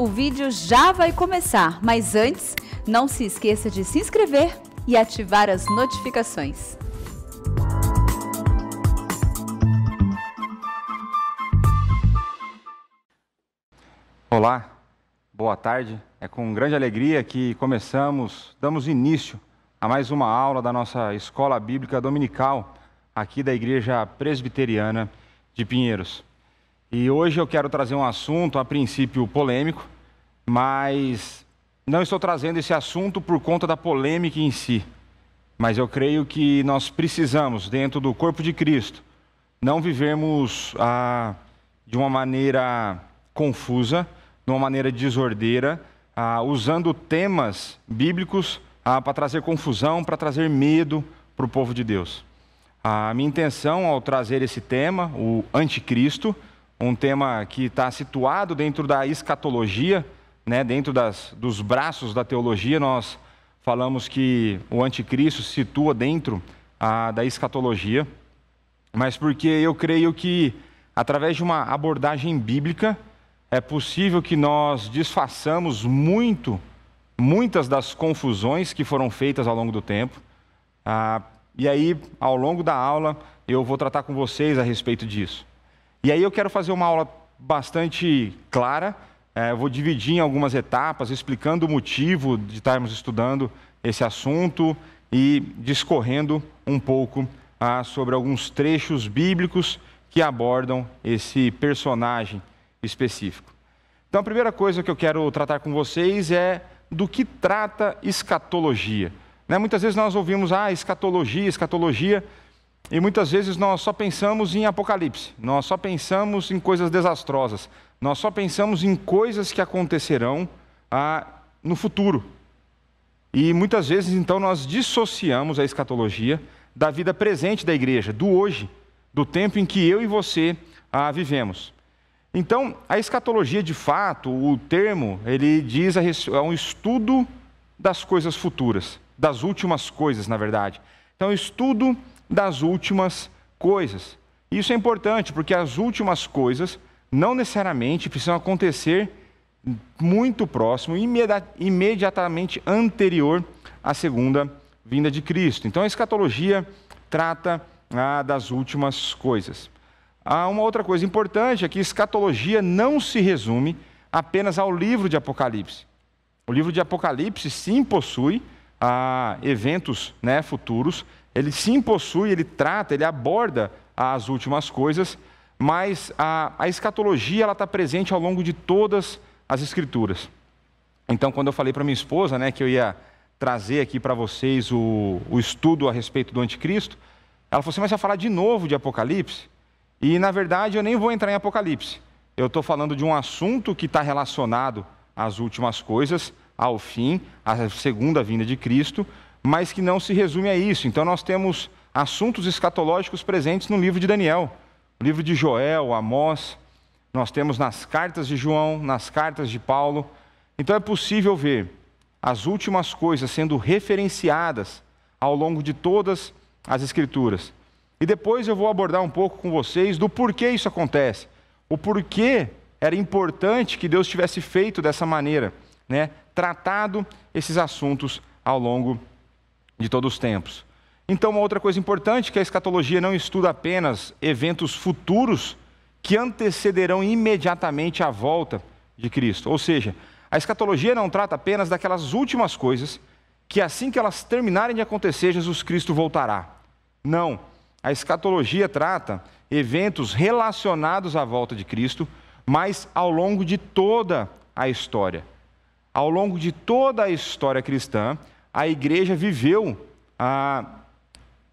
o vídeo já vai começar, mas antes, não se esqueça de se inscrever e ativar as notificações. Olá, boa tarde. É com grande alegria que começamos, damos início a mais uma aula da nossa Escola Bíblica Dominical aqui da Igreja Presbiteriana de Pinheiros. E hoje eu quero trazer um assunto, a princípio polêmico, mas não estou trazendo esse assunto por conta da polêmica em si. Mas eu creio que nós precisamos, dentro do corpo de Cristo, não vivermos ah, de uma maneira confusa, de uma maneira desordeira, ah, usando temas bíblicos ah, para trazer confusão, para trazer medo para o povo de Deus. A minha intenção ao trazer esse tema, o anticristo, um tema que está situado dentro da escatologia, né, dentro das, dos braços da teologia. Nós falamos que o anticristo se situa dentro a, ah, da escatologia, mas porque eu creio que, através de uma abordagem bíblica, é possível que nós desfaçamos muito, muitas das confusões que foram feitas ao longo do tempo. Ah, e aí, ao longo da aula, eu vou tratar com vocês a respeito disso. E aí eu quero fazer uma aula bastante clara. É, vou dividir em algumas etapas, explicando o motivo de estarmos estudando esse assunto e discorrendo um pouco ah, sobre alguns trechos bíblicos que abordam esse personagem específico. Então, a primeira coisa que eu quero tratar com vocês é do que trata escatologia. Né? Muitas vezes nós ouvimos, ah, escatologia, escatologia. E muitas vezes nós só pensamos em apocalipse, nós só pensamos em coisas desastrosas, nós só pensamos em coisas que acontecerão ah, no futuro. E muitas vezes, então, nós dissociamos a escatologia da vida presente da igreja, do hoje, do tempo em que eu e você ah, vivemos. Então, a escatologia, de fato, o termo, ele diz a, é um estudo das coisas futuras, das últimas coisas, na verdade. Então, estudo das últimas coisas. Isso é importante, porque as últimas coisas não necessariamente precisam acontecer muito próximo, imediatamente anterior à segunda vinda de Cristo. Então a escatologia trata ah, das últimas coisas. Ah, uma outra coisa importante é que escatologia não se resume apenas ao livro de Apocalipse. O livro de Apocalipse sim possui ah, eventos né, futuros ele sim possui, ele trata, ele aborda as últimas coisas, mas a, a escatologia ela está presente ao longo de todas as escrituras. Então, quando eu falei para minha esposa, né, que eu ia trazer aqui para vocês o, o estudo a respeito do anticristo, ela falou assim, mas você vai falar de novo de Apocalipse? E, na verdade, eu nem vou entrar em Apocalipse. Eu estou falando de um assunto que está relacionado às últimas coisas, ao fim, à segunda vinda de Cristo, mas que não se resume a isso. Então nós temos assuntos escatológicos presentes no livro de Daniel, no livro de Joel, Amós, nós temos nas cartas de João, nas cartas de Paulo. Então é possível ver as últimas coisas sendo referenciadas ao longo de todas as escrituras. E depois eu vou abordar um pouco com vocês do porquê isso acontece, o porquê era importante que Deus tivesse feito dessa maneira, né? Tratado esses assuntos ao longo de todos os tempos. Então, uma outra coisa importante que a escatologia não estuda apenas eventos futuros que antecederão imediatamente a volta de Cristo. Ou seja, a escatologia não trata apenas daquelas últimas coisas que assim que elas terminarem de acontecer, Jesus Cristo voltará. Não. A escatologia trata eventos relacionados à volta de Cristo, mas ao longo de toda a história. Ao longo de toda a história cristã, a igreja viveu ah,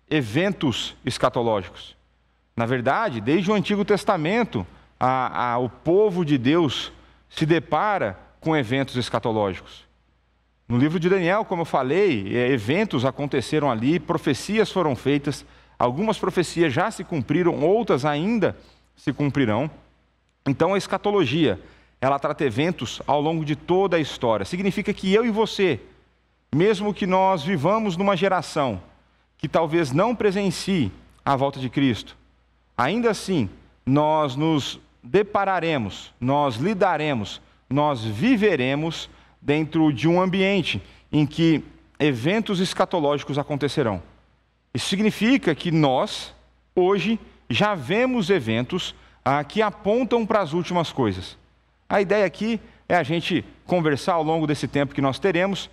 eventos escatológicos. Na verdade, desde o Antigo Testamento, a, a, o povo de Deus se depara com eventos escatológicos. No livro de Daniel, como eu falei, é, eventos aconteceram ali, profecias foram feitas, algumas profecias já se cumpriram, outras ainda se cumprirão. Então a escatologia, ela trata eventos ao longo de toda a história. Significa que eu e você, mesmo que nós vivamos numa geração que talvez não presencie a volta de Cristo, ainda assim nós nos depararemos, nós lidaremos, nós viveremos dentro de um ambiente em que eventos escatológicos acontecerão. Isso significa que nós, hoje, já vemos eventos ah, que apontam para as últimas coisas. A ideia aqui é a gente conversar ao longo desse tempo que nós teremos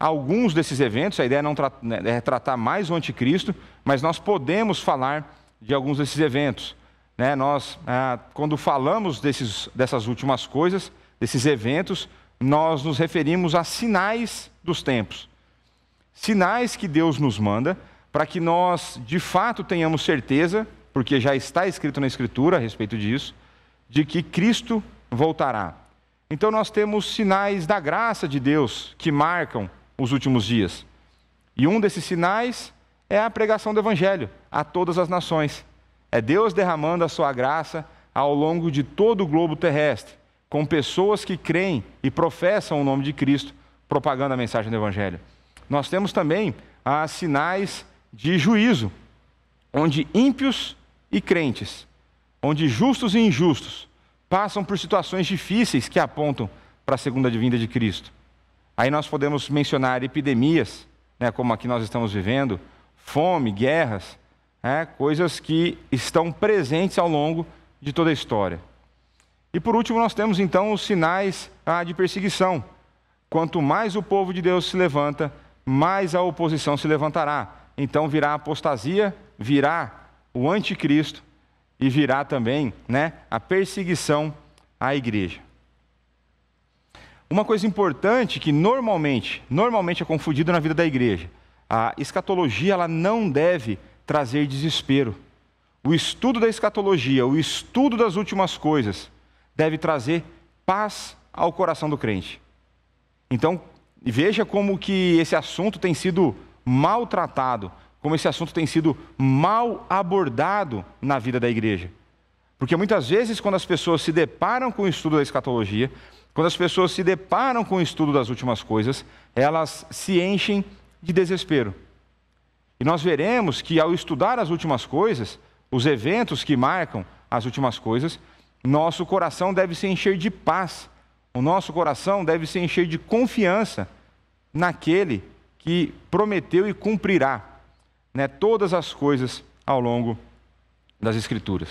alguns desses eventos, a ideia é não tra né, é tratar mais o anticristo, mas nós podemos falar de alguns desses eventos. Né? Nós, ah, quando falamos desses, dessas últimas coisas, desses eventos, nós nos referimos a sinais dos tempos. Sinais que Deus nos manda para que nós, de fato, tenhamos certeza, porque já está escrito na Escritura a respeito disso, de que Cristo voltará. Então, nós temos sinais da graça de Deus que marcam os últimos dias. E um desses sinais é a pregação do Evangelho a todas as nações. É Deus derramando a sua graça ao longo de todo o globo terrestre, com pessoas que creem e professam o nome de Cristo, propagando a mensagem do Evangelho. Nós temos também as ah, sinais de juízo, onde ímpios e crentes, onde justos e injustos, passam por situações difíceis que apontam para a segunda vinda de Cristo. Aí nós podemos mencionar epidemias, né, como a que nós estamos vivendo, fome, guerras, né, coisas que estão presentes ao longo de toda a história. E por último, nós temos então os sinais ah, de perseguição. Quanto mais o povo de Deus se levanta, mais a oposição se levantará. Então virá a apostasia, virá o anticristo e virá também né, a perseguição à igreja. Uma coisa importante que normalmente, normalmente é confundido na vida da igreja. A escatologia ela não deve trazer desespero. O estudo da escatologia, o estudo das últimas coisas, deve trazer paz ao coração do crente. Então, veja como que esse assunto tem sido maltratado, como esse assunto tem sido mal abordado na vida da igreja. Porque muitas vezes, quando as pessoas se deparam com o estudo da escatologia, quando as pessoas se deparam com o estudo das últimas coisas, elas se enchem de desespero. E nós veremos que ao estudar as últimas coisas, os eventos que marcam as últimas coisas, nosso coração deve se encher de paz, o nosso coração deve se encher de confiança naquele que prometeu e cumprirá né, todas as coisas ao longo das Escrituras.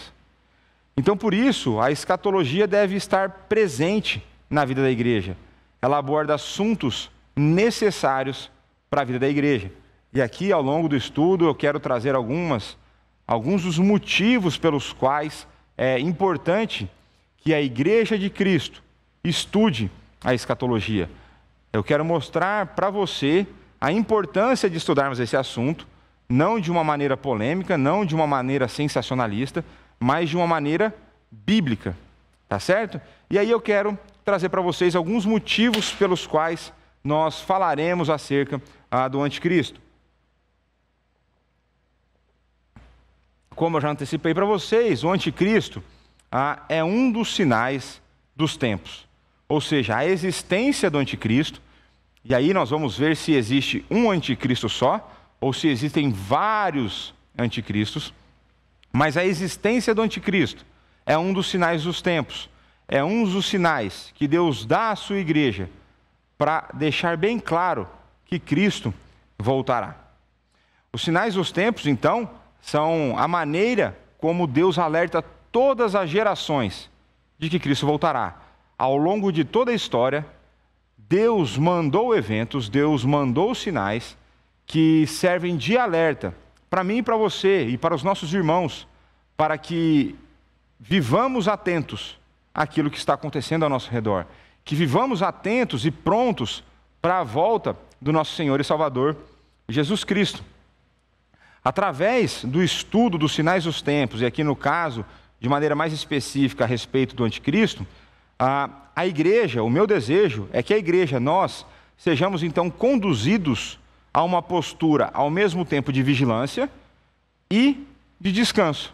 Então, por isso, a escatologia deve estar presente na vida da igreja. Ela aborda assuntos necessários para a vida da igreja. E aqui, ao longo do estudo, eu quero trazer algumas, alguns dos motivos pelos quais é importante que a igreja de Cristo estude a escatologia. Eu quero mostrar para você a importância de estudarmos esse assunto, não de uma maneira polêmica, não de uma maneira sensacionalista, mas de uma maneira bíblica, tá certo? E aí eu quero trazer para vocês alguns motivos pelos quais nós falaremos acerca ah, do anticristo. Como eu já antecipei para vocês, o anticristo ah, é um dos sinais dos tempos, ou seja, a existência do anticristo. E aí nós vamos ver se existe um anticristo só ou se existem vários anticristos. Mas a existência do anticristo é um dos sinais dos tempos é um dos sinais que Deus dá à sua igreja para deixar bem claro que Cristo voltará. Os sinais dos tempos, então, são a maneira como Deus alerta todas as gerações de que Cristo voltará. Ao longo de toda a história, Deus mandou eventos, Deus mandou sinais que servem de alerta para mim e para você e para os nossos irmãos, para que vivamos atentos aquilo que está acontecendo ao nosso redor. Que vivamos atentos e prontos para a volta do nosso Senhor e Salvador Jesus Cristo. Através do estudo dos sinais dos tempos, e aqui no caso, de maneira mais específica a respeito do Anticristo, a, a igreja, o meu desejo é que a igreja, nós, sejamos então conduzidos a uma postura ao mesmo tempo de vigilância e de descanso.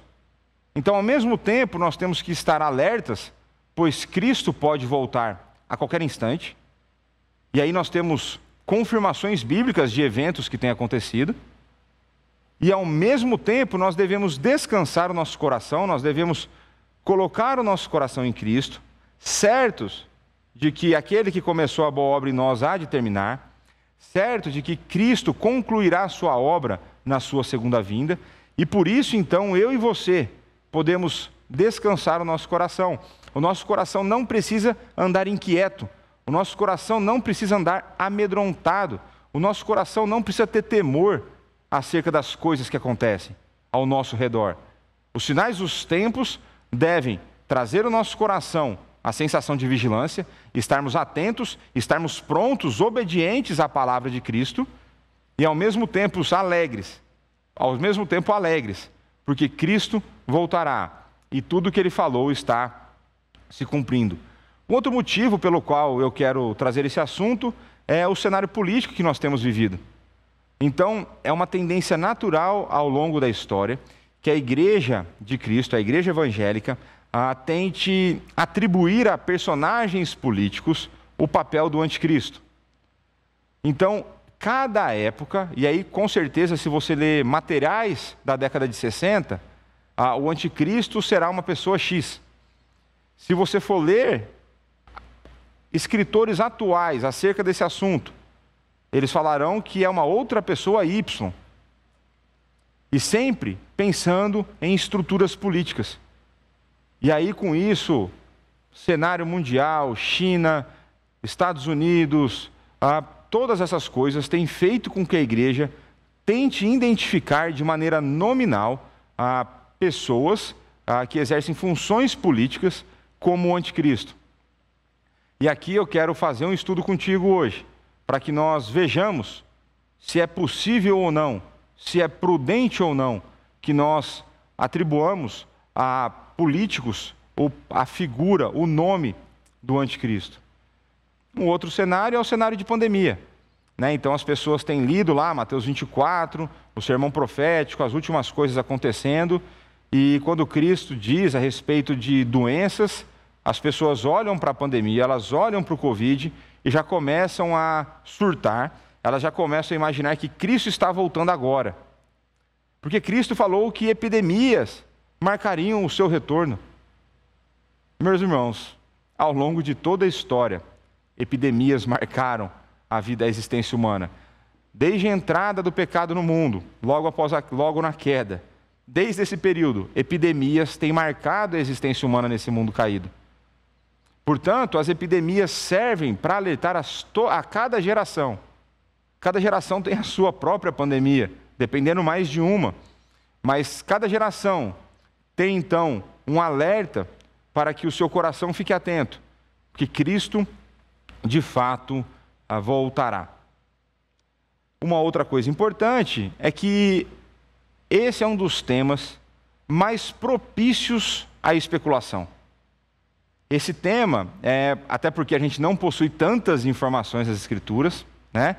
Então, ao mesmo tempo, nós temos que estar alertas pois Cristo pode voltar a qualquer instante. E aí nós temos confirmações bíblicas de eventos que têm acontecido. E ao mesmo tempo nós devemos descansar o nosso coração, nós devemos colocar o nosso coração em Cristo, certos de que aquele que começou a boa obra em nós há de terminar, certo de que Cristo concluirá a sua obra na sua segunda vinda, e por isso então eu e você podemos descansar o nosso coração. O nosso coração não precisa andar inquieto, o nosso coração não precisa andar amedrontado, o nosso coração não precisa ter temor acerca das coisas que acontecem ao nosso redor. Os sinais dos tempos devem trazer o nosso coração a sensação de vigilância, estarmos atentos, estarmos prontos, obedientes à palavra de Cristo e ao mesmo tempo alegres, ao mesmo tempo alegres, porque Cristo voltará e tudo o que ele falou está se cumprindo. Um outro motivo pelo qual eu quero trazer esse assunto é o cenário político que nós temos vivido. Então, é uma tendência natural ao longo da história que a Igreja de Cristo, a Igreja Evangélica, tente atribuir a personagens políticos o papel do anticristo. Então, cada época, e aí com certeza, se você ler materiais da década de 60, ah, o anticristo será uma pessoa X. Se você for ler escritores atuais acerca desse assunto, eles falarão que é uma outra pessoa Y. E sempre pensando em estruturas políticas. E aí, com isso, cenário mundial, China, Estados Unidos, ah, todas essas coisas têm feito com que a igreja tente identificar de maneira nominal a pessoas ah, que exercem funções políticas como o anticristo. E aqui eu quero fazer um estudo contigo hoje, para que nós vejamos se é possível ou não, se é prudente ou não, que nós atribuamos a políticos a figura, o nome do anticristo. Um outro cenário é o cenário de pandemia. Né? Então as pessoas têm lido lá Mateus 24, o sermão profético, as últimas coisas acontecendo, e quando Cristo diz a respeito de doenças, as pessoas olham para a pandemia, elas olham para o Covid e já começam a surtar, elas já começam a imaginar que Cristo está voltando agora. Porque Cristo falou que epidemias marcariam o seu retorno. Meus irmãos, ao longo de toda a história, epidemias marcaram a vida, a existência humana. Desde a entrada do pecado no mundo, logo após a, logo na queda, Desde esse período, epidemias têm marcado a existência humana nesse mundo caído. Portanto, as epidemias servem para alertar a cada geração. Cada geração tem a sua própria pandemia, dependendo mais de uma. Mas cada geração tem então um alerta para que o seu coração fique atento, que Cristo de fato voltará. Uma outra coisa importante é que esse é um dos temas mais propícios à especulação. Esse tema, é, até porque a gente não possui tantas informações das Escrituras, né?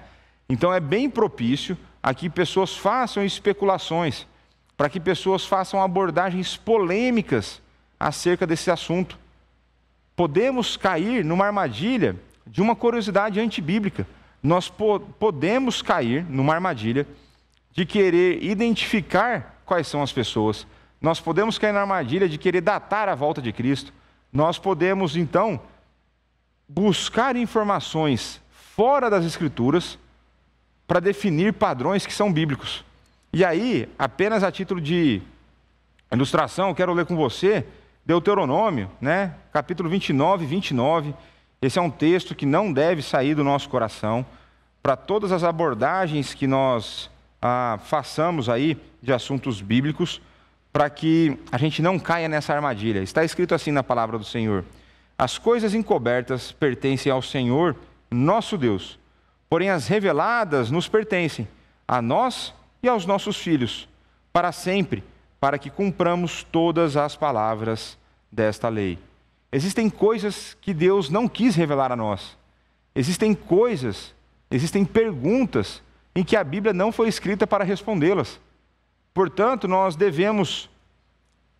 então é bem propício a que pessoas façam especulações, para que pessoas façam abordagens polêmicas acerca desse assunto. Podemos cair numa armadilha de uma curiosidade antibíblica. Nós po podemos cair numa armadilha de querer identificar quais são as pessoas. Nós podemos cair na armadilha de querer datar a volta de Cristo. Nós podemos, então, buscar informações fora das Escrituras para definir padrões que são bíblicos. E aí, apenas a título de ilustração, quero ler com você Deuteronômio, né? capítulo 29, 29. Esse é um texto que não deve sair do nosso coração. Para todas as abordagens que nós ah, façamos aí de assuntos bíblicos para que a gente não caia nessa armadilha. Está escrito assim na palavra do Senhor: As coisas encobertas pertencem ao Senhor, nosso Deus, porém as reveladas nos pertencem, a nós e aos nossos filhos, para sempre, para que cumpramos todas as palavras desta lei. Existem coisas que Deus não quis revelar a nós. Existem coisas, existem perguntas em que a Bíblia não foi escrita para respondê-las. Portanto, nós devemos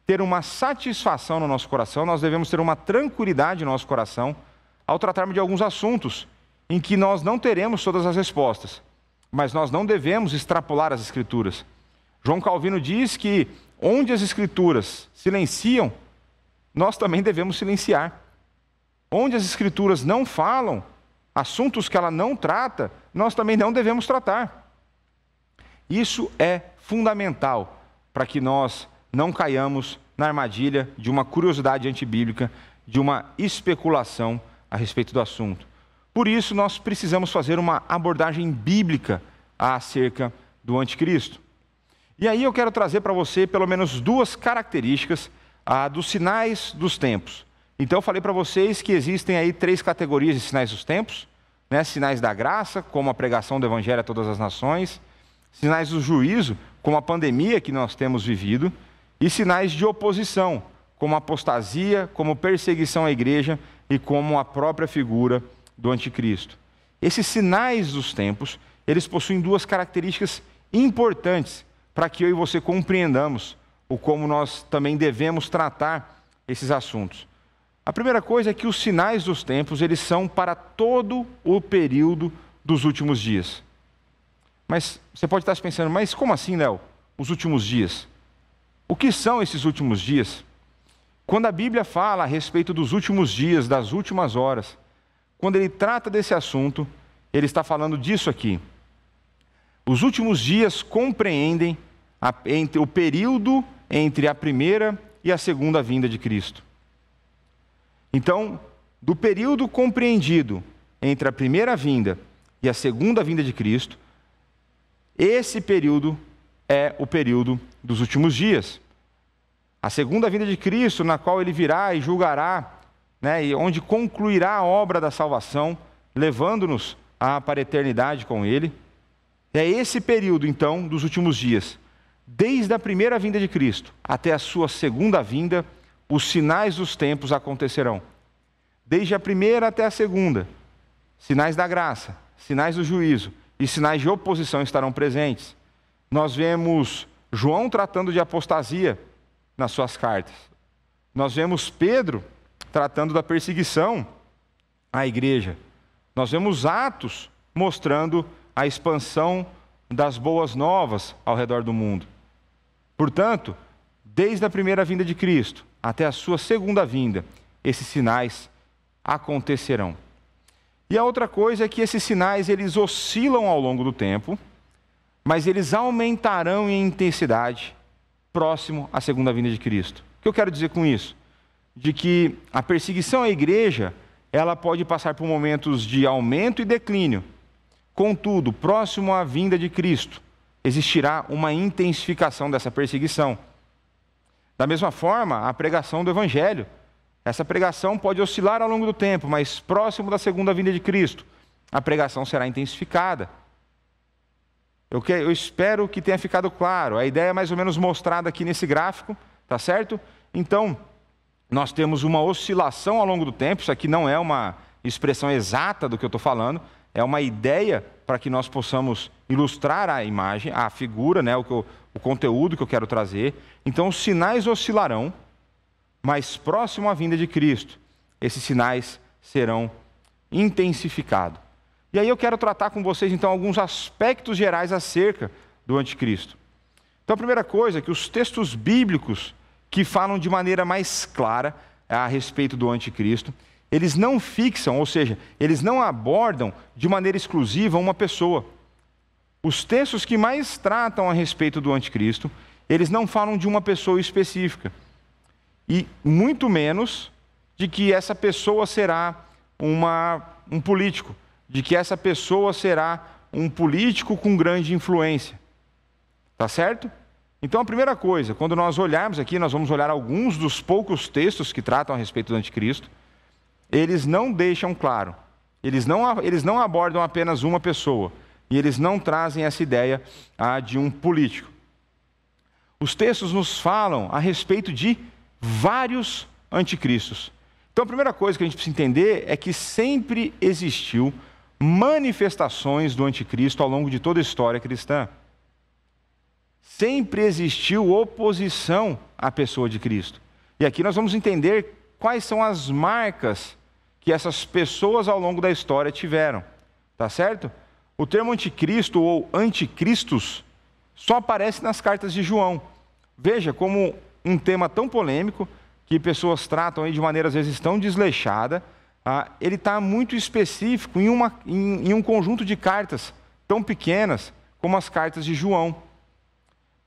ter uma satisfação no nosso coração, nós devemos ter uma tranquilidade no nosso coração ao tratarmos de alguns assuntos em que nós não teremos todas as respostas, mas nós não devemos extrapolar as Escrituras. João Calvino diz que onde as Escrituras silenciam, nós também devemos silenciar. Onde as Escrituras não falam, assuntos que ela não trata, nós também não devemos tratar. Isso é fundamental para que nós não caiamos na armadilha de uma curiosidade antibíblica, de uma especulação a respeito do assunto. Por isso, nós precisamos fazer uma abordagem bíblica acerca do anticristo. E aí eu quero trazer para você pelo menos duas características ah, dos sinais dos tempos. Então, eu falei para vocês que existem aí três categorias de sinais dos tempos né, sinais da graça, como a pregação do Evangelho a todas as nações, sinais do juízo, como a pandemia que nós temos vivido, e sinais de oposição, como apostasia, como perseguição à igreja e como a própria figura do anticristo. Esses sinais dos tempos, eles possuem duas características importantes para que eu e você compreendamos o como nós também devemos tratar esses assuntos. A primeira coisa é que os sinais dos tempos, eles são para todo o período dos últimos dias. Mas você pode estar se pensando, mas como assim, Léo? Os últimos dias? O que são esses últimos dias? Quando a Bíblia fala a respeito dos últimos dias, das últimas horas, quando ele trata desse assunto, ele está falando disso aqui. Os últimos dias compreendem a, entre, o período entre a primeira e a segunda vinda de Cristo. Então, do período compreendido entre a primeira vinda e a segunda vinda de Cristo, esse período é o período dos últimos dias. A segunda vinda de Cristo, na qual ele virá e julgará, né, e onde concluirá a obra da salvação, levando-nos à para a eternidade com ele. É esse período, então, dos últimos dias, desde a primeira vinda de Cristo até a sua segunda vinda os sinais dos tempos acontecerão. Desde a primeira até a segunda, sinais da graça, sinais do juízo e sinais de oposição estarão presentes. Nós vemos João tratando de apostasia nas suas cartas. Nós vemos Pedro tratando da perseguição à igreja. Nós vemos Atos mostrando a expansão das boas novas ao redor do mundo. Portanto, desde a primeira vinda de Cristo até a sua segunda vinda, esses sinais acontecerão. E a outra coisa é que esses sinais eles oscilam ao longo do tempo, mas eles aumentarão em intensidade próximo à segunda vinda de Cristo. O que eu quero dizer com isso? De que a perseguição à igreja, ela pode passar por momentos de aumento e declínio. Contudo, próximo à vinda de Cristo, existirá uma intensificação dessa perseguição. Da mesma forma, a pregação do Evangelho. Essa pregação pode oscilar ao longo do tempo, mas próximo da segunda vinda de Cristo, a pregação será intensificada. Eu, que, eu espero que tenha ficado claro. A ideia é mais ou menos mostrada aqui nesse gráfico, tá certo? Então, nós temos uma oscilação ao longo do tempo. Isso aqui não é uma expressão exata do que eu estou falando, é uma ideia para que nós possamos ilustrar a imagem, a figura, né, o, eu, o conteúdo que eu quero trazer. Então, os sinais oscilarão, mas próximo à vinda de Cristo, esses sinais serão intensificados. E aí eu quero tratar com vocês, então, alguns aspectos gerais acerca do anticristo. Então, a primeira coisa é que os textos bíblicos que falam de maneira mais clara a respeito do anticristo, eles não fixam, ou seja, eles não abordam de maneira exclusiva uma pessoa. Os textos que mais tratam a respeito do anticristo, eles não falam de uma pessoa específica. E muito menos de que essa pessoa será uma, um político, de que essa pessoa será um político com grande influência. Tá certo? Então, a primeira coisa, quando nós olharmos aqui, nós vamos olhar alguns dos poucos textos que tratam a respeito do anticristo eles não deixam claro. Eles não, eles não abordam apenas uma pessoa. E eles não trazem essa ideia ah, de um político. Os textos nos falam a respeito de vários anticristos. Então, a primeira coisa que a gente precisa entender é que sempre existiu manifestações do anticristo ao longo de toda a história cristã. Sempre existiu oposição à pessoa de Cristo. E aqui nós vamos entender quais são as marcas que essas pessoas ao longo da história tiveram, tá certo? O termo anticristo ou anticristos só aparece nas cartas de João. Veja como um tema tão polêmico, que pessoas tratam de maneira às vezes tão desleixada, ah, ele está muito específico em, uma, em, em um conjunto de cartas tão pequenas como as cartas de João.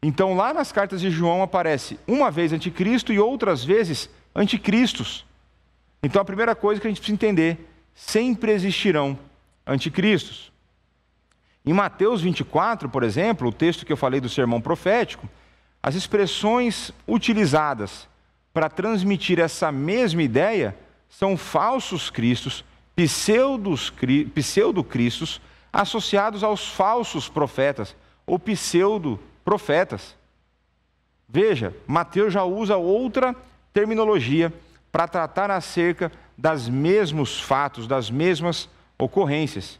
Então, lá nas cartas de João aparece uma vez anticristo e outras vezes anticristos. Então a primeira coisa que a gente precisa entender: sempre existirão anticristos. Em Mateus 24, por exemplo, o texto que eu falei do sermão profético, as expressões utilizadas para transmitir essa mesma ideia são falsos cristos, pseudo-cristos, associados aos falsos profetas ou pseudo-profetas. Veja, Mateus já usa outra terminologia para tratar acerca das mesmos fatos, das mesmas ocorrências.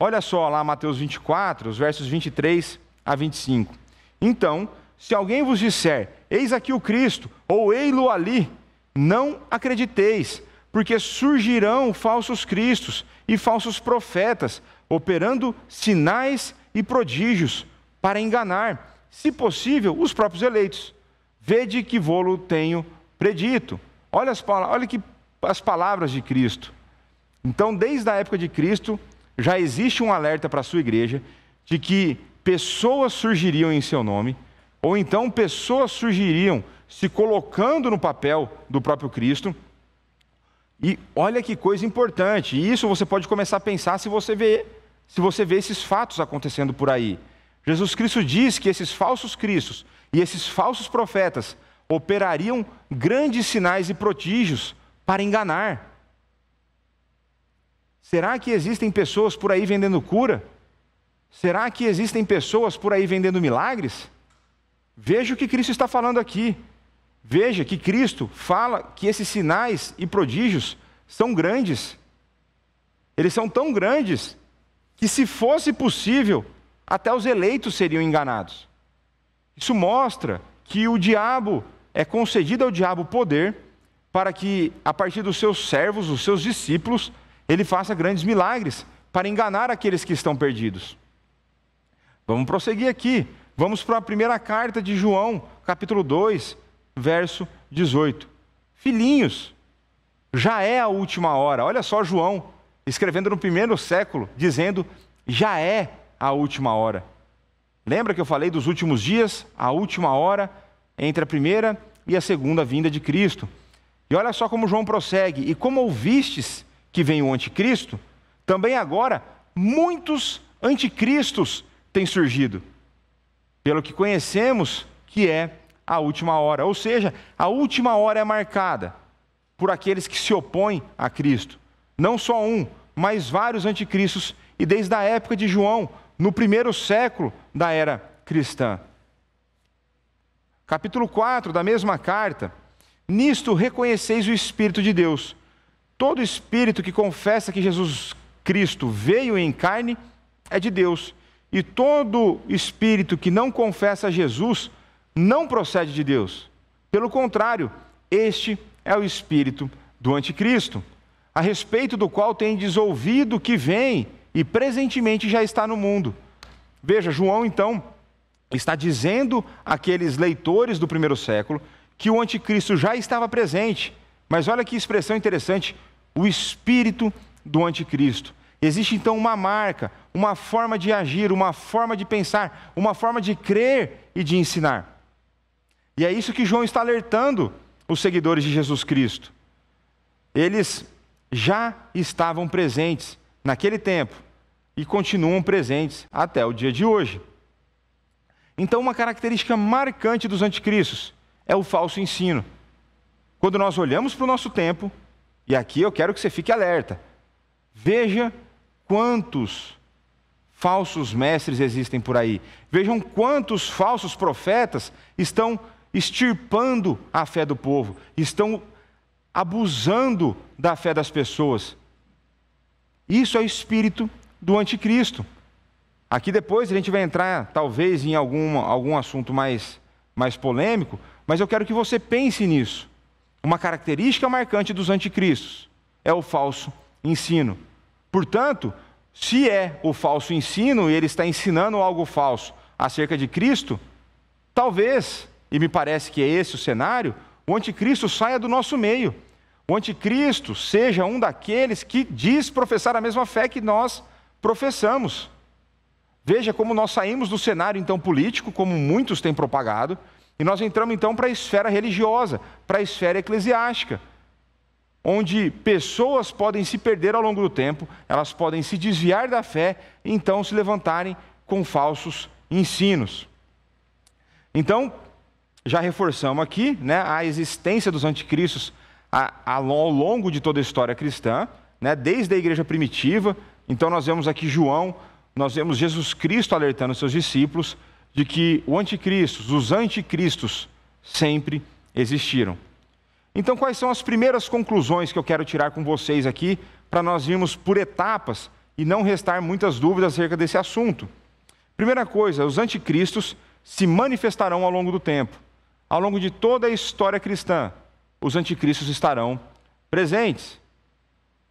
Olha só lá Mateus 24, os versos 23 a 25. Então, se alguém vos disser, eis aqui o Cristo, ou ei-lo ali, não acrediteis, porque surgirão falsos cristos e falsos profetas, operando sinais e prodígios para enganar, se possível, os próprios eleitos. Vede que vô-lo tenho predito. Olha as, olha que, as palavras de Cristo. Então, desde a época de Cristo, já existe um alerta para a sua igreja de que pessoas surgiriam em seu nome, ou então pessoas surgiriam se colocando no papel do próprio Cristo. E olha que coisa importante, e isso você pode começar a pensar se você vê, se você vê esses fatos acontecendo por aí. Jesus Cristo diz que esses falsos cristos e esses falsos profetas operariam grandes sinais e prodígios para enganar. Será que existem pessoas por aí vendendo cura? Será que existem pessoas por aí vendendo milagres? Veja o que Cristo está falando aqui. Veja que Cristo fala que esses sinais e prodígios são grandes. Eles são tão grandes que, se fosse possível, até os eleitos seriam enganados. Isso mostra que o diabo é concedido ao diabo poder para que, a partir dos seus servos, os seus discípulos, ele faça grandes milagres para enganar aqueles que estão perdidos. Vamos prosseguir aqui. Vamos para a primeira carta de João, capítulo 2, verso 18. Filhinhos, já é a última hora. Olha só João escrevendo no primeiro século, dizendo: já é a última hora. Lembra que eu falei dos últimos dias, a última hora, entre a primeira e a segunda vinda de Cristo. E olha só como João prossegue: E como ouvistes que vem o anticristo, também agora muitos anticristos têm surgido, pelo que conhecemos que é a última hora. Ou seja, a última hora é marcada por aqueles que se opõem a Cristo. Não só um, mas vários anticristos, e desde a época de João, no primeiro século da era cristã. Capítulo 4 da mesma carta. Nisto reconheceis o Espírito de Deus. Todo espírito que confessa que Jesus Cristo veio em carne é de Deus. E todo espírito que não confessa Jesus não procede de Deus. Pelo contrário, este é o espírito do anticristo, a respeito do qual tem desouvido que vem e presentemente já está no mundo. Veja, João então está dizendo àqueles leitores do primeiro século que o anticristo já estava presente. Mas olha que expressão interessante: o espírito do anticristo. Existe então uma marca, uma forma de agir, uma forma de pensar, uma forma de crer e de ensinar. E é isso que João está alertando os seguidores de Jesus Cristo. Eles já estavam presentes naquele tempo e continuam presentes até o dia de hoje. Então, uma característica marcante dos anticristos é o falso ensino. Quando nós olhamos para o nosso tempo, e aqui eu quero que você fique alerta, veja quantos falsos mestres existem por aí. Vejam quantos falsos profetas estão extirpando a fé do povo, estão abusando da fé das pessoas. Isso é o espírito do anticristo. Aqui depois a gente vai entrar, talvez, em algum, algum assunto mais, mais polêmico, mas eu quero que você pense nisso. Uma característica marcante dos anticristos é o falso ensino. Portanto, se é o falso ensino e ele está ensinando algo falso acerca de Cristo, talvez, e me parece que é esse o cenário, o anticristo saia do nosso meio. O anticristo seja um daqueles que diz professar a mesma fé que nós professamos. Veja como nós saímos do cenário então político, como muitos têm propagado, e nós entramos então para a esfera religiosa, para a esfera eclesiástica, onde pessoas podem se perder ao longo do tempo, elas podem se desviar da fé e então se levantarem com falsos ensinos. Então, já reforçamos aqui né, a existência dos anticristos ao longo de toda a história cristã, né, desde a igreja primitiva. Então, nós vemos aqui João nós vemos Jesus Cristo alertando seus discípulos de que o anticristo, os anticristos sempre existiram. Então, quais são as primeiras conclusões que eu quero tirar com vocês aqui, para nós irmos por etapas e não restar muitas dúvidas acerca desse assunto? Primeira coisa, os anticristos se manifestarão ao longo do tempo. Ao longo de toda a história cristã, os anticristos estarão presentes.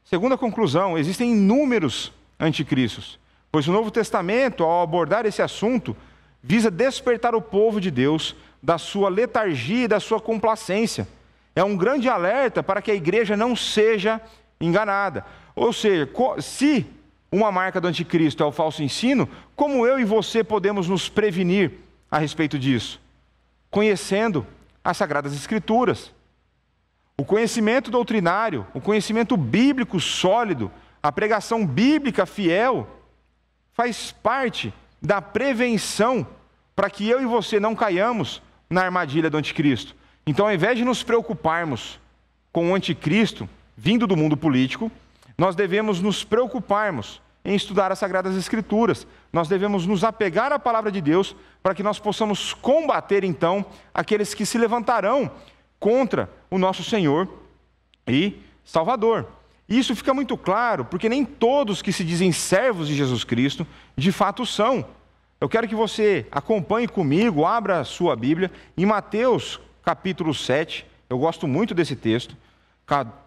Segunda conclusão, existem inúmeros anticristos. Pois o Novo Testamento, ao abordar esse assunto, visa despertar o povo de Deus da sua letargia e da sua complacência. É um grande alerta para que a igreja não seja enganada. Ou seja, se uma marca do anticristo é o falso ensino, como eu e você podemos nos prevenir a respeito disso? Conhecendo as Sagradas Escrituras. O conhecimento doutrinário, o conhecimento bíblico sólido, a pregação bíblica fiel faz parte da prevenção para que eu e você não caiamos na armadilha do anticristo. Então, ao invés de nos preocuparmos com o anticristo vindo do mundo político, nós devemos nos preocuparmos em estudar as Sagradas Escrituras. Nós devemos nos apegar à palavra de Deus para que nós possamos combater, então, aqueles que se levantarão contra o nosso Senhor e Salvador. E isso fica muito claro, porque nem todos que se dizem servos de Jesus Cristo de fato são. Eu quero que você acompanhe comigo, abra a sua Bíblia em Mateus capítulo 7. Eu gosto muito desse texto.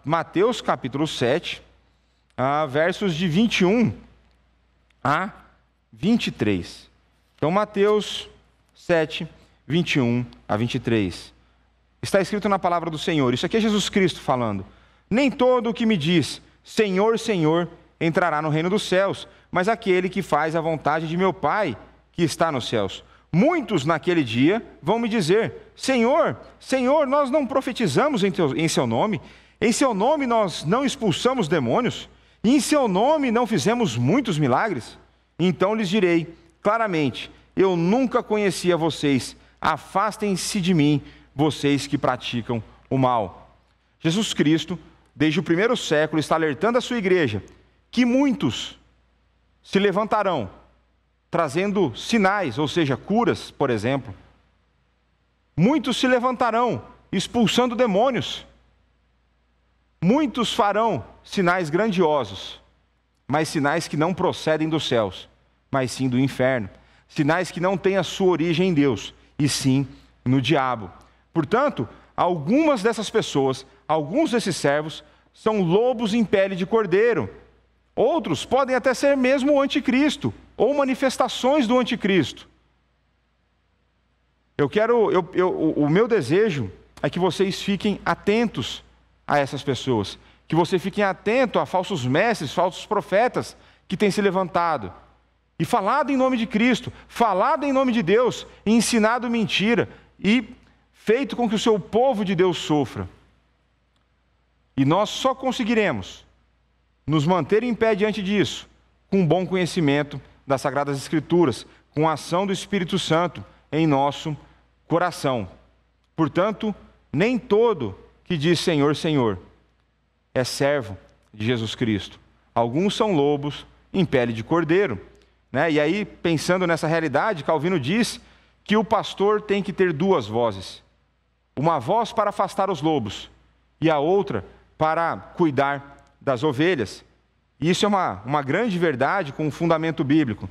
Mateus capítulo 7, ah, versos de 21 a 23. Então, Mateus 7, 21 a 23. Está escrito na palavra do Senhor. Isso aqui é Jesus Cristo falando. Nem todo o que me diz, Senhor, Senhor, entrará no reino dos céus, mas aquele que faz a vontade de meu Pai, que está nos céus. Muitos naquele dia vão me dizer: Senhor, Senhor, nós não profetizamos em, teu, em seu nome, em seu nome nós não expulsamos demônios, e em seu nome não fizemos muitos milagres. Então lhes direi claramente: Eu nunca conhecia vocês, afastem-se de mim, vocês que praticam o mal. Jesus Cristo desde o primeiro século, está alertando a sua igreja que muitos se levantarão, trazendo sinais, ou seja, curas, por exemplo. Muitos se levantarão, expulsando demônios. Muitos farão sinais grandiosos, mas sinais que não procedem dos céus, mas sim do inferno. Sinais que não têm a sua origem em Deus, e sim no diabo. Portanto, algumas dessas pessoas, alguns desses servos, são lobos em pele de cordeiro. Outros podem até ser mesmo o anticristo ou manifestações do anticristo. Eu quero, eu, eu, o meu desejo é que vocês fiquem atentos a essas pessoas, que você fiquem atento a falsos mestres, falsos profetas que têm se levantado e falado em nome de Cristo, falado em nome de Deus, e ensinado mentira e feito com que o seu povo de Deus sofra. E nós só conseguiremos nos manter em pé diante disso com um bom conhecimento das Sagradas Escrituras, com a ação do Espírito Santo em nosso coração. Portanto, nem todo que diz Senhor, Senhor é servo de Jesus Cristo. Alguns são lobos em pele de cordeiro. Né? E aí, pensando nessa realidade, Calvino diz que o pastor tem que ter duas vozes: uma voz para afastar os lobos e a outra para cuidar das ovelhas. isso é uma, uma grande verdade com um fundamento bíblico.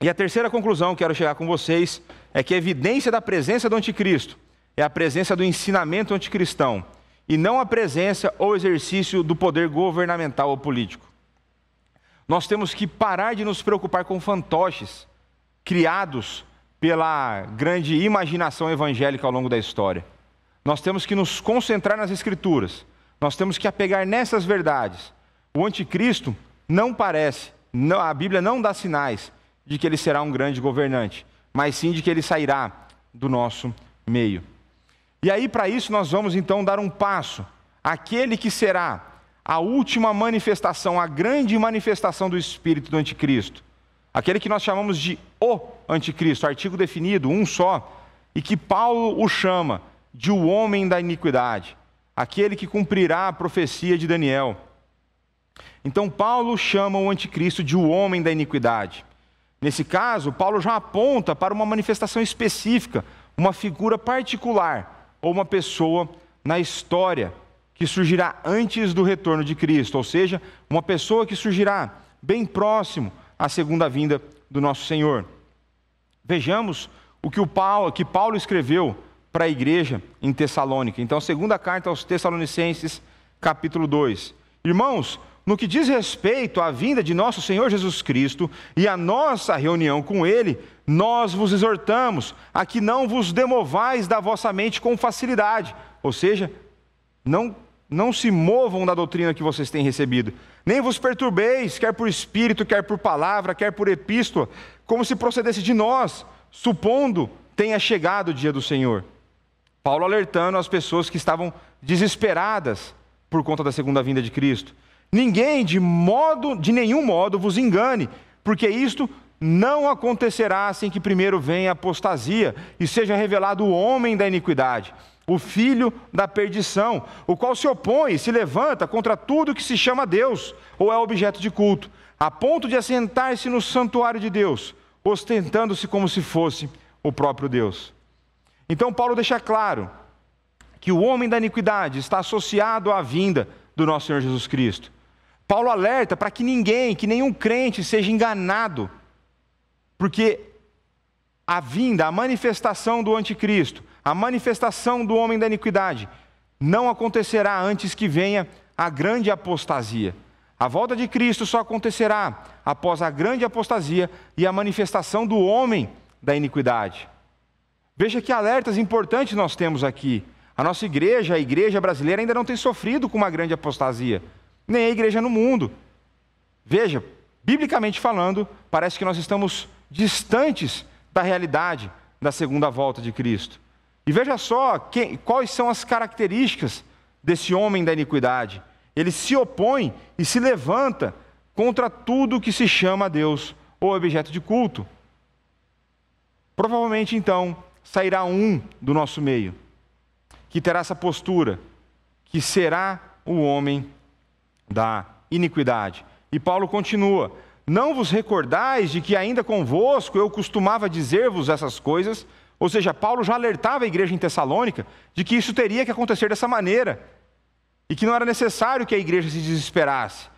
E a terceira conclusão que quero chegar com vocês é que a evidência da presença do anticristo é a presença do ensinamento anticristão e não a presença ou exercício do poder governamental ou político. Nós temos que parar de nos preocupar com fantoches criados pela grande imaginação evangélica ao longo da história. Nós temos que nos concentrar nas Escrituras. Nós temos que apegar nessas verdades. O anticristo não parece, não, a Bíblia não dá sinais de que ele será um grande governante, mas sim de que ele sairá do nosso meio. E aí, para isso, nós vamos então dar um passo. Aquele que será a última manifestação, a grande manifestação do espírito do anticristo, aquele que nós chamamos de o anticristo, artigo definido, um só, e que Paulo o chama de o homem da iniquidade, aquele que cumprirá a profecia de Daniel. Então, Paulo chama o anticristo de o homem da iniquidade. Nesse caso, Paulo já aponta para uma manifestação específica, uma figura particular ou uma pessoa na história que surgirá antes do retorno de Cristo, ou seja, uma pessoa que surgirá bem próximo à segunda vinda do nosso Senhor. Vejamos o que, o Paulo, que Paulo escreveu para a igreja em Tessalônica. Então, segunda carta aos Tessalonicenses, capítulo 2. Irmãos, no que diz respeito à vinda de nosso Senhor Jesus Cristo e à nossa reunião com Ele, nós vos exortamos a que não vos demovais da vossa mente com facilidade, ou seja, não, não se movam da doutrina que vocês têm recebido, nem vos perturbeis, quer por espírito, quer por palavra, quer por epístola, como se procedesse de nós, supondo tenha chegado o dia do Senhor. Paulo alertando as pessoas que estavam desesperadas por conta da segunda vinda de Cristo. Ninguém de modo, de nenhum modo vos engane, porque isto não acontecerá sem que primeiro venha a apostasia e seja revelado o homem da iniquidade, o filho da perdição, o qual se opõe e se levanta contra tudo que se chama Deus ou é objeto de culto, a ponto de assentar-se no santuário de Deus, ostentando-se como se fosse o próprio Deus. Então, Paulo deixa claro que o homem da iniquidade está associado à vinda do nosso Senhor Jesus Cristo. Paulo alerta para que ninguém, que nenhum crente seja enganado, porque a vinda, a manifestação do anticristo, a manifestação do homem da iniquidade, não acontecerá antes que venha a grande apostasia. A volta de Cristo só acontecerá após a grande apostasia e a manifestação do homem da iniquidade. Veja que alertas importantes nós temos aqui. A nossa igreja, a igreja brasileira, ainda não tem sofrido com uma grande apostasia, nem a igreja no mundo. Veja, biblicamente falando, parece que nós estamos distantes da realidade da segunda volta de Cristo. E veja só que, quais são as características desse homem da iniquidade. Ele se opõe e se levanta contra tudo que se chama Deus ou objeto de culto. Provavelmente, então, sairá um do nosso meio que terá essa postura, que será o homem da iniquidade. E Paulo continua: Não vos recordais de que ainda convosco eu costumava dizer-vos essas coisas? Ou seja, Paulo já alertava a igreja em Tessalônica de que isso teria que acontecer dessa maneira e que não era necessário que a igreja se desesperasse.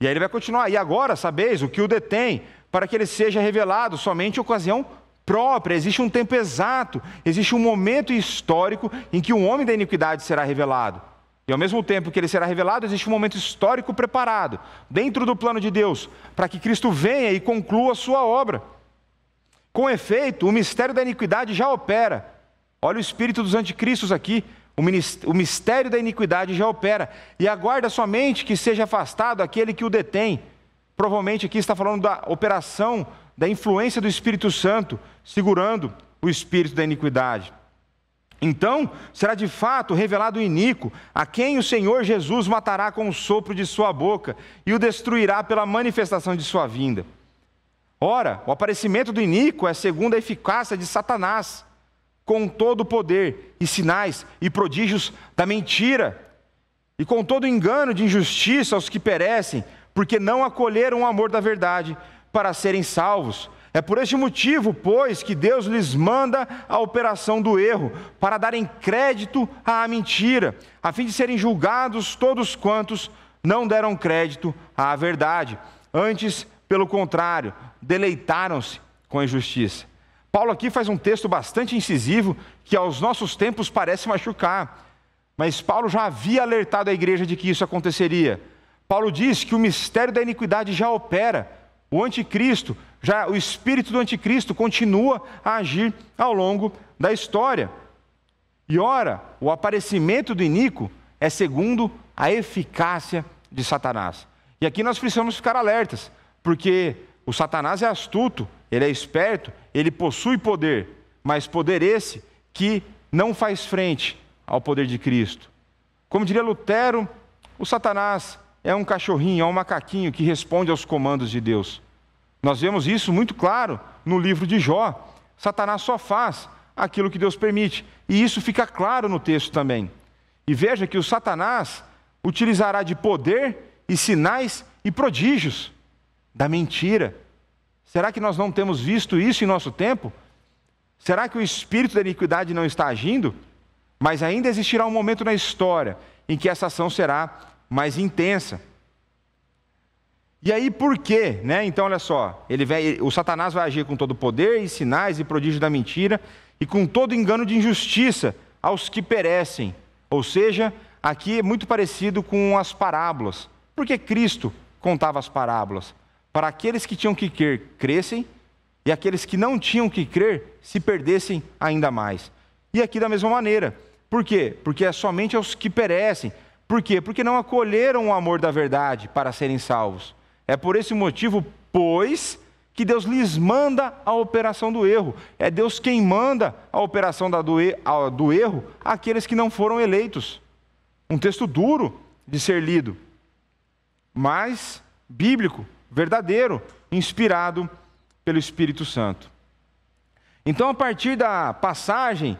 E aí ele vai continuar: E agora sabeis o que o detém, para que ele seja revelado somente ocasião própria, existe um tempo exato, existe um momento histórico em que o homem da iniquidade será revelado. E ao mesmo tempo que ele será revelado, existe um momento histórico preparado, dentro do plano de Deus, para que Cristo venha e conclua a sua obra. Com efeito, o mistério da iniquidade já opera. Olha o espírito dos anticristos aqui. O mistério da iniquidade já opera. E aguarda somente que seja afastado aquele que o detém. Provavelmente aqui está falando da operação da influência do Espírito Santo, segurando o espírito da iniquidade. Então será de fato revelado o iníquo, a quem o Senhor Jesus matará com o sopro de sua boca e o destruirá pela manifestação de sua vinda. Ora, o aparecimento do iníquo é segundo a eficácia de Satanás, com todo o poder e sinais e prodígios da mentira, e com todo o engano de injustiça aos que perecem, porque não acolheram o amor da verdade, para serem salvos. É por este motivo, pois, que Deus lhes manda a operação do erro, para darem crédito à mentira, a fim de serem julgados todos quantos não deram crédito à verdade. Antes, pelo contrário, deleitaram-se com a injustiça. Paulo aqui faz um texto bastante incisivo que aos nossos tempos parece machucar, mas Paulo já havia alertado a igreja de que isso aconteceria. Paulo diz que o mistério da iniquidade já opera o anticristo, já o espírito do anticristo continua a agir ao longo da história. E ora, o aparecimento do Inico é segundo a eficácia de Satanás. E aqui nós precisamos ficar alertas, porque o Satanás é astuto, ele é esperto, ele possui poder, mas poder esse que não faz frente ao poder de Cristo. Como diria Lutero, o Satanás é um cachorrinho, é um macaquinho que responde aos comandos de Deus. Nós vemos isso muito claro no livro de Jó. Satanás só faz aquilo que Deus permite. E isso fica claro no texto também. E veja que o Satanás utilizará de poder e sinais e prodígios da mentira. Será que nós não temos visto isso em nosso tempo? Será que o espírito da iniquidade não está agindo? Mas ainda existirá um momento na história em que essa ação será mais intensa. E aí por quê? Né? Então olha só, ele vem, o Satanás vai agir com todo poder e sinais e prodígio da mentira e com todo engano de injustiça aos que perecem. Ou seja, aqui é muito parecido com as parábolas. Porque Cristo contava as parábolas para aqueles que tinham que crer crescem e aqueles que não tinham que crer se perdessem ainda mais. E aqui da mesma maneira. Por quê? Porque é somente aos que perecem, por quê? Porque não acolheram o amor da verdade para serem salvos. É por esse motivo, pois, que Deus lhes manda a operação do erro. É Deus quem manda a operação do, erro àqueles que não foram eleitos. Um texto duro de ser lido, mas bíblico, verdadeiro, inspirado pelo Espírito Santo. Então, a partir da passagem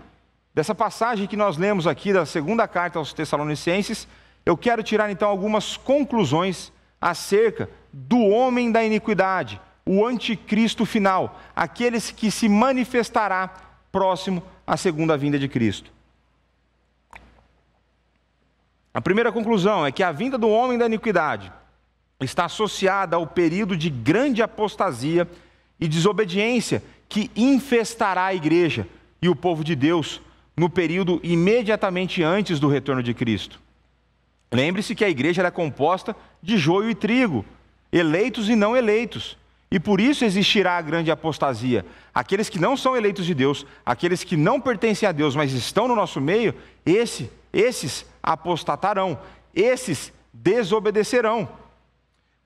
Dessa passagem que nós lemos aqui da segunda carta aos Tessalonicenses, eu quero tirar então algumas conclusões acerca do homem da iniquidade, o anticristo final, aqueles que se manifestará próximo à segunda vinda de Cristo. A primeira conclusão é que a vinda do homem da iniquidade está associada ao período de grande apostasia e desobediência que infestará a igreja e o povo de Deus no período imediatamente antes do retorno de Cristo. Lembre-se que a igreja era composta de joio e trigo, eleitos e não eleitos. E por isso existirá a grande apostasia. Aqueles que não são eleitos de Deus, aqueles que não pertencem a Deus, mas estão no nosso meio, esse, esses apostatarão, esses desobedecerão.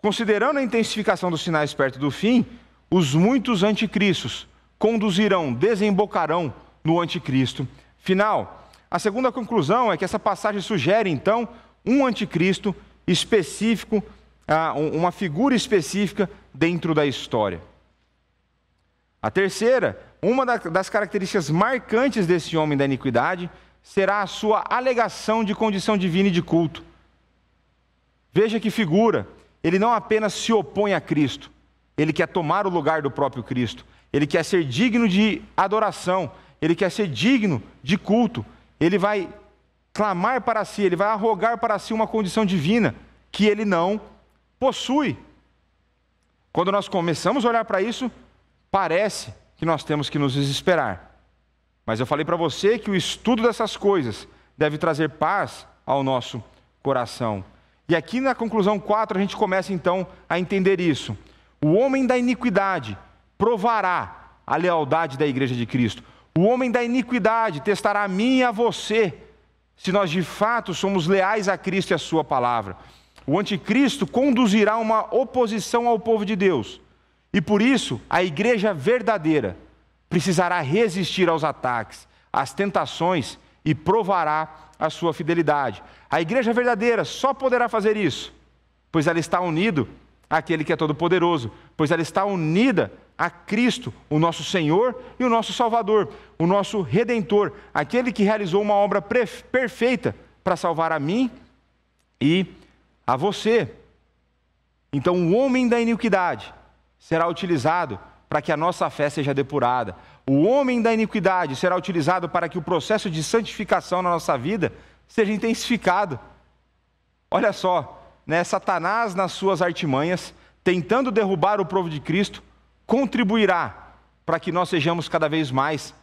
Considerando a intensificação dos sinais perto do fim, os muitos anticristos conduzirão, desembocarão no anticristo final. A segunda conclusão é que essa passagem sugere, então, um anticristo específico, ah, uma figura específica dentro da história. A terceira, uma das características marcantes desse homem da iniquidade será a sua alegação de condição divina e de culto. Veja que figura, ele não apenas se opõe a Cristo, ele quer tomar o lugar do próprio Cristo, ele quer ser digno de adoração, ele quer ser digno de culto, ele vai clamar para si, ele vai arrogar para si uma condição divina que ele não possui. Quando nós começamos a olhar para isso, parece que nós temos que nos desesperar. Mas eu falei para você que o estudo dessas coisas deve trazer paz ao nosso coração. E aqui na conclusão 4 a gente começa então a entender isso. O homem da iniquidade provará a lealdade da igreja de Cristo. O homem da iniquidade testará a mim e a você, se nós de fato somos leais a Cristo e a Sua palavra. O anticristo conduzirá uma oposição ao povo de Deus. E por isso, a igreja verdadeira precisará resistir aos ataques, às tentações e provará a sua fidelidade. A igreja verdadeira só poderá fazer isso, pois ela está unida àquele que é todo-poderoso, pois ela está unida a Cristo, o nosso Senhor e o nosso Salvador, o nosso Redentor, aquele que realizou uma obra perfeita para salvar a mim e a você. Então, o homem da iniquidade será utilizado para que a nossa fé seja depurada. O homem da iniquidade será utilizado para que o processo de santificação na nossa vida seja intensificado. Olha só, né? Satanás, nas suas artimanhas, tentando derrubar o povo de Cristo, contribuirá para que nós sejamos cada vez mais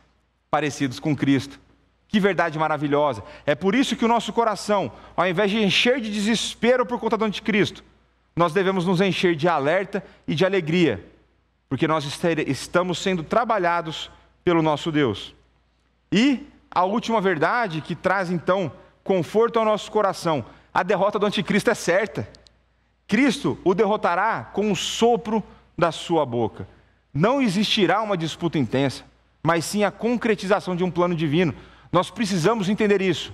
parecidos com Cristo. Que verdade maravilhosa! É por isso que o nosso coração, ao invés de encher de desespero por conta do anticristo, nós devemos nos encher de alerta e de alegria, porque nós estamos sendo trabalhados pelo nosso Deus. E a última verdade que traz então conforto ao nosso coração: a derrota do anticristo é certa. Cristo o derrotará com um sopro da sua boca. Não existirá uma disputa intensa, mas sim a concretização de um plano divino. Nós precisamos entender isso.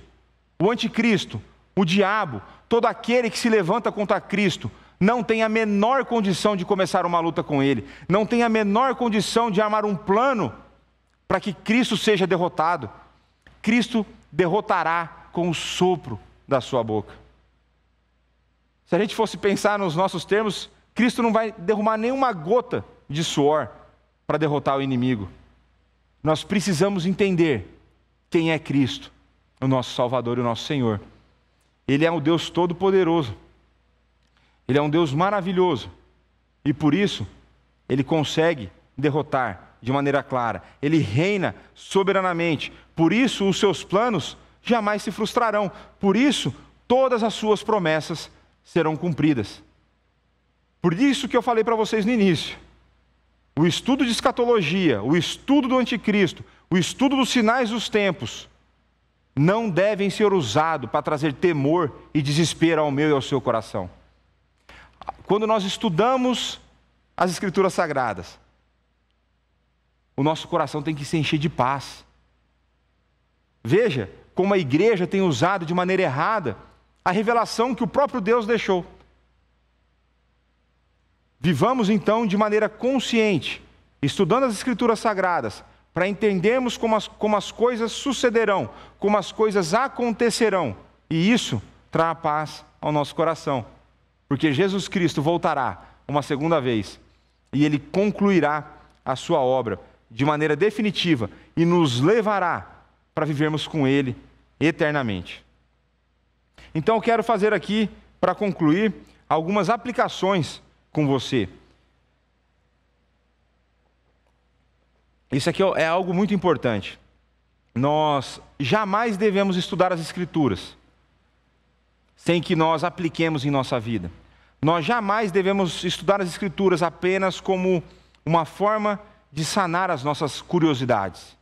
O anticristo, o diabo, todo aquele que se levanta contra Cristo, não tem a menor condição de começar uma luta com ele, não tem a menor condição de armar um plano para que Cristo seja derrotado. Cristo derrotará com o sopro da sua boca. Se a gente fosse pensar nos nossos termos, Cristo não vai derramar nenhuma gota de suor para derrotar o inimigo. Nós precisamos entender quem é Cristo, o nosso Salvador e o nosso Senhor. Ele é um Deus todo-poderoso. Ele é um Deus maravilhoso. E por isso, ele consegue derrotar de maneira clara. Ele reina soberanamente. Por isso, os seus planos jamais se frustrarão. Por isso, todas as suas promessas serão cumpridas. Por isso que eu falei para vocês no início. O estudo de escatologia, o estudo do anticristo, o estudo dos sinais dos tempos, não devem ser usados para trazer temor e desespero ao meu e ao seu coração. Quando nós estudamos as Escrituras Sagradas, o nosso coração tem que se encher de paz. Veja como a igreja tem usado de maneira errada a revelação que o próprio Deus deixou. Vivamos então de maneira consciente, estudando as Escrituras Sagradas, para entendermos como as, como as coisas sucederão, como as coisas acontecerão. E isso trará paz ao nosso coração. Porque Jesus Cristo voltará uma segunda vez e ele concluirá a sua obra de maneira definitiva e nos levará para vivermos com ele eternamente. Então, eu quero fazer aqui, para concluir, algumas aplicações com você. Isso aqui é, é algo muito importante. Nós jamais devemos estudar as Escrituras sem que nós apliquemos em nossa vida. Nós jamais devemos estudar as Escrituras apenas como uma forma de sanar as nossas curiosidades.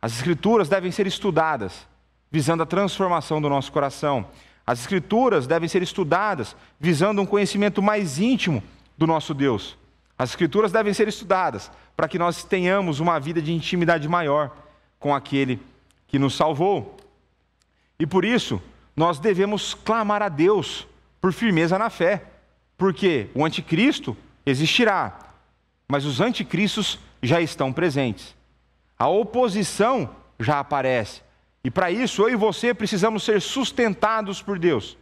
As Escrituras devem ser estudadas visando a transformação do nosso coração. As Escrituras devem ser estudadas visando um conhecimento mais íntimo do nosso Deus. As Escrituras devem ser estudadas para que nós tenhamos uma vida de intimidade maior com aquele que nos salvou. E por isso, nós devemos clamar a Deus por firmeza na fé, porque o anticristo existirá, mas os anticristos já estão presentes. A oposição já aparece, e para isso, eu e você precisamos ser sustentados por Deus,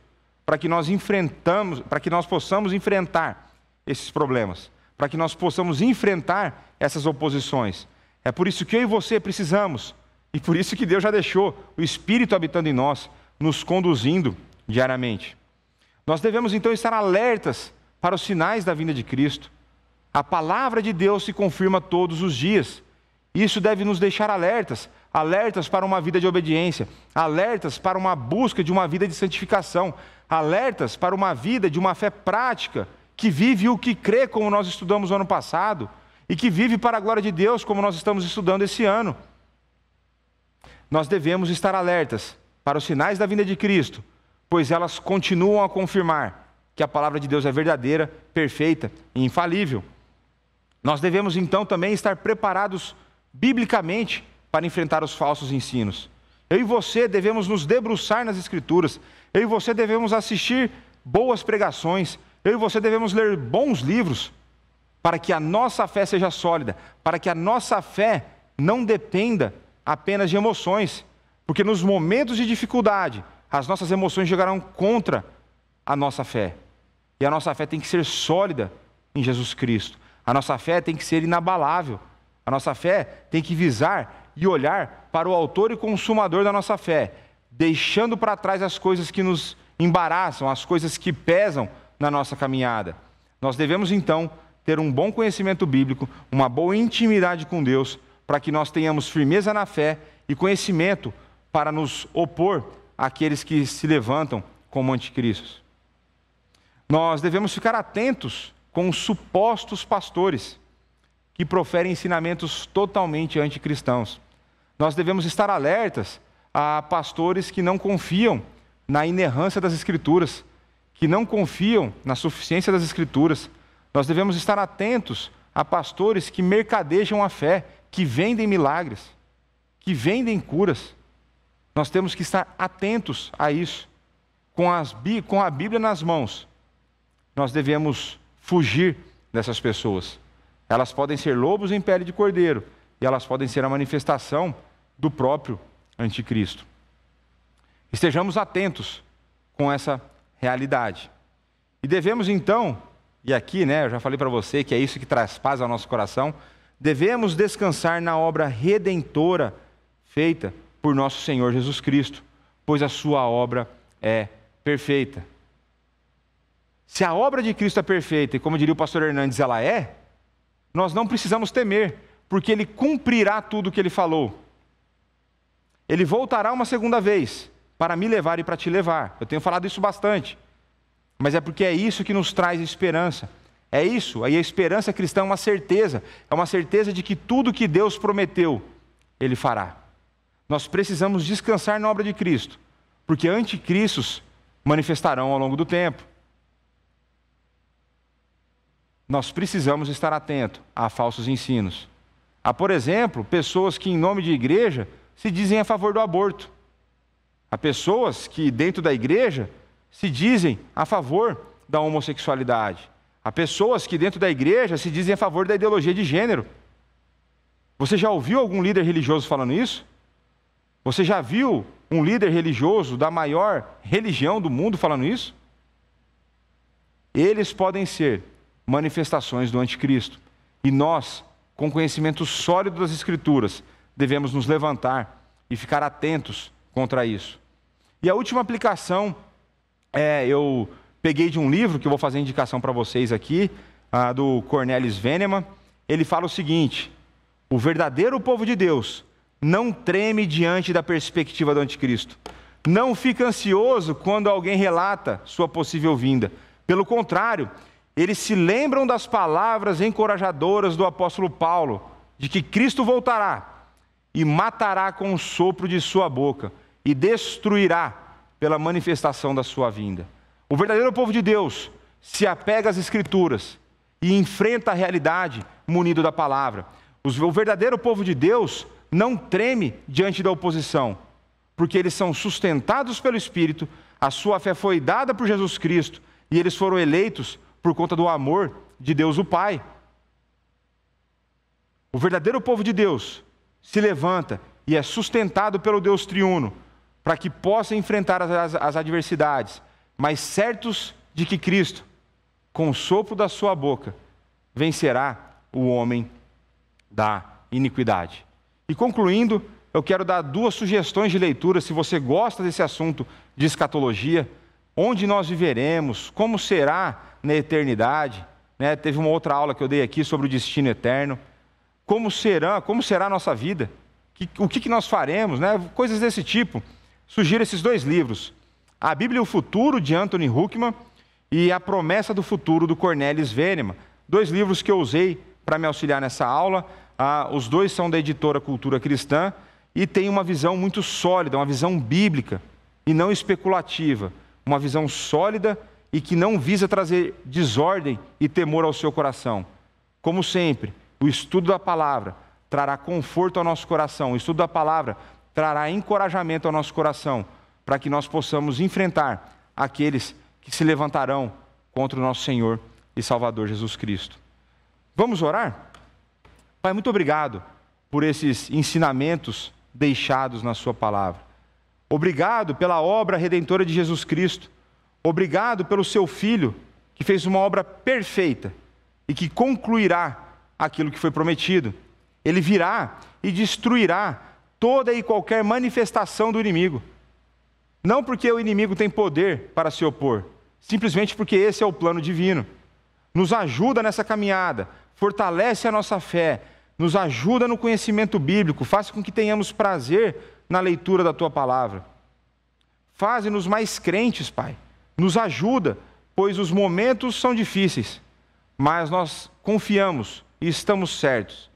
para que nós enfrentamos, para que nós possamos enfrentar esses problemas, para que nós possamos enfrentar essas oposições. É por isso que eu e você precisamos, e por isso que Deus já deixou o Espírito habitando em nós, nos conduzindo diariamente. Nós devemos então estar alertas para os sinais da vinda de Cristo. A palavra de Deus se confirma todos os dias. Isso deve nos deixar alertas alertas para uma vida de obediência, alertas para uma busca de uma vida de santificação, alertas para uma vida de uma fé prática que vive o que crê, como nós estudamos no ano passado, e que vive para a glória de Deus, como nós estamos estudando esse ano. Nós devemos estar alertas para os sinais da vinda de Cristo, pois elas continuam a confirmar que a palavra de Deus é verdadeira, perfeita e infalível. Nós devemos então também estar preparados biblicamente para enfrentar os falsos ensinos. Eu e você devemos nos debruçar nas Escrituras. Eu e você devemos assistir boas pregações. Eu e você devemos ler bons livros para que a nossa fé seja sólida, para que a nossa fé não dependa apenas de emoções, porque nos momentos de dificuldade, as nossas emoções jogarão contra a nossa fé. E a nossa fé tem que ser sólida em Jesus Cristo. A nossa fé tem que ser inabalável. A nossa fé tem que visar e olhar para o Autor e Consumador da nossa fé, deixando para trás as coisas que nos embaraçam, as coisas que pesam na nossa caminhada. Nós devemos então ter um bom conhecimento bíblico, uma boa intimidade com Deus, para que nós tenhamos firmeza na fé e conhecimento para nos opor àqueles que se levantam como anticristos. Nós devemos ficar atentos com os supostos pastores que proferem ensinamentos totalmente anticristãos. Nós devemos estar alertas a pastores que não confiam na inerrância das Escrituras, que não confiam na suficiência das Escrituras. Nós devemos estar atentos a pastores que mercadejam a fé, que vendem milagres, que vendem curas. Nós temos que estar atentos a isso. Com, as, com a Bíblia nas mãos, nós devemos fugir dessas pessoas. Elas podem ser lobos em pele de cordeiro, e elas podem ser a manifestação do próprio anticristo. Estejamos atentos com essa realidade. E devemos então, e aqui, né, eu já falei para você que é isso que traz paz ao nosso coração, devemos descansar na obra redentora feita por nosso Senhor Jesus Cristo, pois a sua obra é perfeita. Se a obra de Cristo é perfeita, e como diria o pastor Hernandes, ela é, nós não precisamos temer, porque ele cumprirá tudo o que ele falou. Ele voltará uma segunda vez para me levar e para te levar. Eu tenho falado isso bastante. Mas é porque é isso que nos traz esperança. É isso, aí a esperança cristã é uma certeza, é uma certeza de que tudo que Deus prometeu, ele fará. Nós precisamos descansar na obra de Cristo, porque anticristos manifestarão ao longo do tempo nós precisamos estar atento a falsos ensinos. Há, por exemplo, pessoas que, em nome de igreja, se dizem a favor do aborto. Há pessoas que, dentro da igreja, se dizem a favor da homossexualidade. Há pessoas que, dentro da igreja, se dizem a favor da ideologia de gênero. Você já ouviu algum líder religioso falando isso? Você já viu um líder religioso da maior religião do mundo falando isso? Eles podem ser manifestações do anticristo. E nós, com conhecimento sólido das Escrituras, devemos nos levantar e ficar atentos contra isso. E a última aplicação, é, eu peguei de um livro que eu vou fazer indicação para vocês aqui, do Cornelis Veneman. Ele fala o seguinte: o verdadeiro povo de Deus não treme diante da perspectiva do anticristo. Não fica ansioso quando alguém relata sua possível vinda. Pelo contrário, eles se lembram das palavras encorajadoras do apóstolo Paulo, de que Cristo voltará e matará com o sopro de sua boca e destruirá pela manifestação da sua vinda. O verdadeiro povo de Deus se apega às Escrituras e enfrenta a realidade munido da palavra. O verdadeiro povo de Deus não treme diante da oposição, porque eles são sustentados pelo Espírito, a sua fé foi dada por Jesus Cristo e eles foram eleitos por conta do amor de Deus o Pai. O verdadeiro povo de Deus se levanta e é sustentado pelo Deus triuno para que possa enfrentar as, as, adversidades, mas certos de que Cristo, com o sopro da sua boca, vencerá o homem da iniquidade. E concluindo, eu quero dar duas sugestões de leitura, se você gosta desse assunto de escatologia, onde nós viveremos, como será na eternidade. Né? Teve uma outra aula que eu dei aqui sobre o destino eterno. Como será, como será a nossa vida? o que, que nós faremos? Né? Coisas desse tipo. Sugiro esses dois livros. A Bíblia e o Futuro, de Anthony Huckman, e A Promessa do Futuro, do Cornelis Venema. Dois livros que eu usei para me auxiliar nessa aula. Ah, os dois são da editora Cultura Cristã e têm uma visão muito sólida, uma visão bíblica e não especulativa. Uma visão sólida e que não visa trazer desordem e temor ao seu coração. Como sempre, o estudo da palavra trará conforto ao nosso coração, o estudo da palavra trará encorajamento ao nosso coração, para que nós possamos enfrentar aqueles que se levantarão contra o nosso Senhor e Salvador Jesus Cristo. Vamos orar? Pai, muito obrigado por esses ensinamentos deixados na Sua palavra. Obrigado pela obra redentora de Jesus Cristo Obrigado pelo seu filho, que fez uma obra perfeita e que concluirá aquilo que foi prometido. Ele virá e destruirá toda e qualquer manifestação do inimigo. Não porque o inimigo tem poder para se opor, simplesmente porque esse é o plano divino. Nos ajuda nessa caminhada, fortalece a nossa fé, nos ajuda no conhecimento bíblico, faça com que tenhamos prazer na leitura da tua palavra. Faze-nos mais crentes, Pai nos ajuda, pois os momentos são difíceis, mas nós confiamos e estamos certos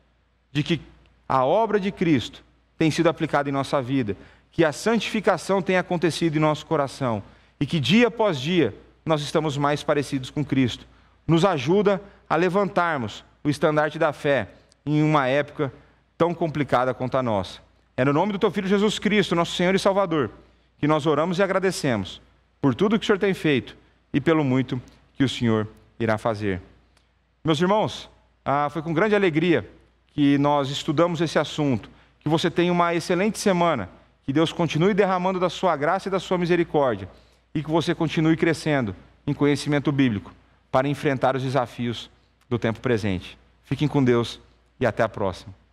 de que a obra de Cristo tem sido aplicada em nossa vida, que a santificação tem acontecido em nosso coração e que dia após dia nós estamos mais parecidos com Cristo. Nos ajuda a levantarmos o estandarte da fé em uma época tão complicada quanto a nossa. É no nome do teu filho Jesus Cristo, nosso Senhor e Salvador, que nós oramos e agradecemos por tudo que o Senhor tem feito e pelo muito que o Senhor irá fazer. Meus irmãos, ah, foi com grande alegria que nós estudamos esse assunto. Que você tenha uma excelente semana, que Deus continue derramando da sua graça e da sua misericórdia e que você continue crescendo em conhecimento bíblico para enfrentar os desafios do tempo presente. Fiquem com Deus e até a próxima.